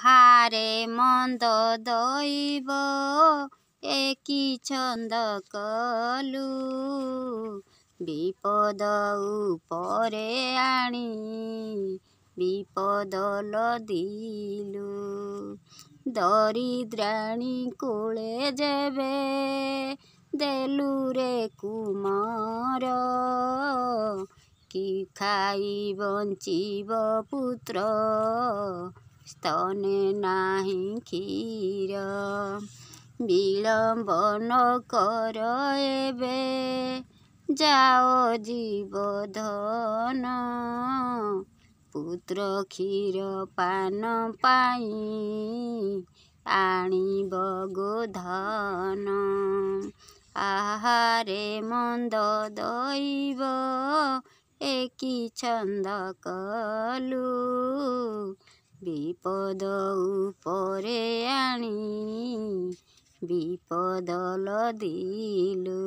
କାହାରେ ମନ୍ଦ ଦଇବ একি ছন্দ কলু বিপদ উপরে আনি বিপদ লদিলু দরিদ্রাণী কুলে যেবে দেলু রে কুমার কি খাই বঞ্চিব পুত্র ସ୍ତନେ ନାହିଁ କ୍ଷୀର ବିଳମ୍ବ ନ କର ଏବେ ଯାଅ ଜୀବ ଧନ ପୁତ୍ର କ୍ଷୀର ପାନ ପାଇଁ ଆଣିବ ଗୋଧନ ଆହାରେ ମନ୍ଦ ଦଇବ ଏକି ଛନ୍ଦ କଲୁ বিপদ উপরে আনি বিপদ দিলু